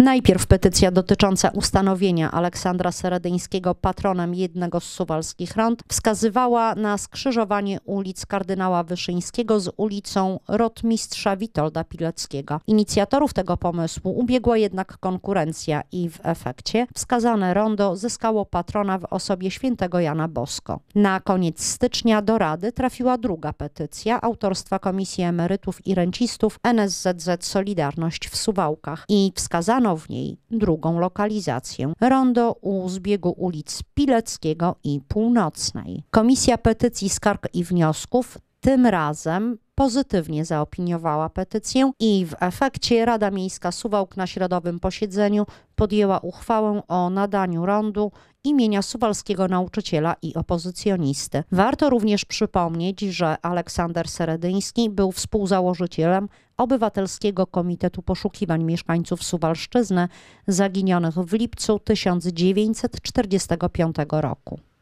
Najpierw petycja dotycząca ustanowienia Aleksandra Seredyńskiego patronem jednego z suwalskich rąd wskazywała na skrzyżowanie ulic kardynała Wyszyńskiego z ulicą rotmistrza Witolda Pileckiego. Inicjatorów tego pomysłu ubiegła jednak konkurencja i w efekcie wskazane rondo zyskało patrona w osobie świętego Jana Bosko. Na koniec stycznia do Rady trafiła druga petycja autorstwa Komisji Emerytów i Rencistów NSZZ Solidarność w Suwałkach i wskazano drugą lokalizację rondo u zbiegu ulic Pileckiego i Północnej. Komisja Petycji, Skarg i Wniosków tym razem pozytywnie zaopiniowała petycję i w efekcie Rada Miejska Suwałk na środowym posiedzeniu podjęła uchwałę o nadaniu rondu imienia suwalskiego nauczyciela i opozycjonisty. Warto również przypomnieć, że Aleksander Seredyński był współzałożycielem Obywatelskiego Komitetu Poszukiwań Mieszkańców Suwalszczyzny zaginionych w lipcu 1945 roku.